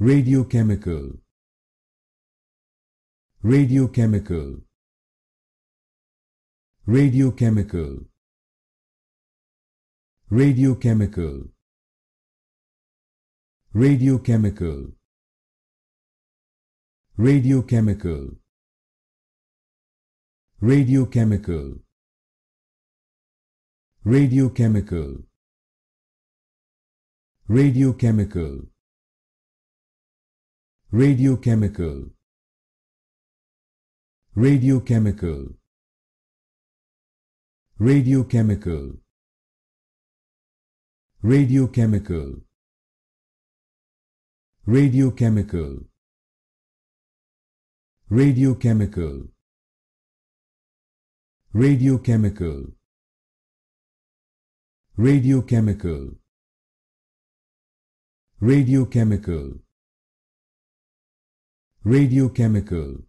radiochemical radiochemical radiochemical radiochemical radiochemical radiochemical radiochemical radiochemical radiochemical radiochemical radiochemical radiochemical radiochemical radiochemical radiochemical radiochemical radiochemical radiochemical radiochemical